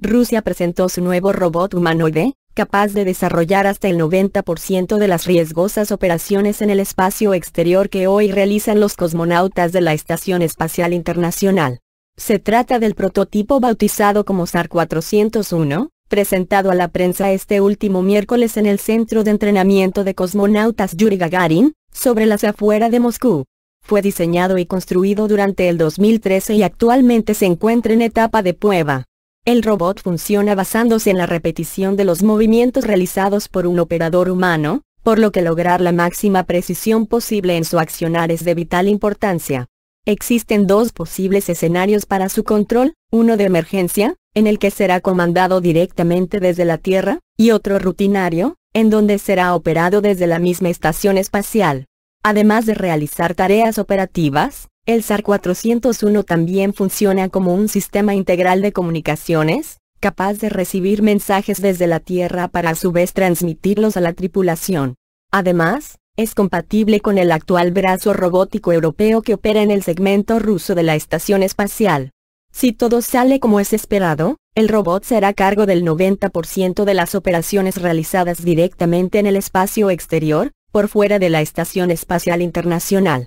Rusia presentó su nuevo robot humanoide, capaz de desarrollar hasta el 90% de las riesgosas operaciones en el espacio exterior que hoy realizan los cosmonautas de la Estación Espacial Internacional. Se trata del prototipo bautizado como SAR 401, presentado a la prensa este último miércoles en el Centro de Entrenamiento de Cosmonautas Yuri Gagarin, sobre las afueras de Moscú. Fue diseñado y construido durante el 2013 y actualmente se encuentra en etapa de prueba. El robot funciona basándose en la repetición de los movimientos realizados por un operador humano, por lo que lograr la máxima precisión posible en su accionar es de vital importancia. Existen dos posibles escenarios para su control, uno de emergencia, en el que será comandado directamente desde la Tierra, y otro rutinario, en donde será operado desde la misma estación espacial. Además de realizar tareas operativas, el SAR 401 también funciona como un sistema integral de comunicaciones, capaz de recibir mensajes desde la Tierra para a su vez transmitirlos a la tripulación. Además, es compatible con el actual brazo robótico europeo que opera en el segmento ruso de la estación espacial. Si todo sale como es esperado, el robot será cargo del 90% de las operaciones realizadas directamente en el espacio exterior, por fuera de la Estación Espacial Internacional.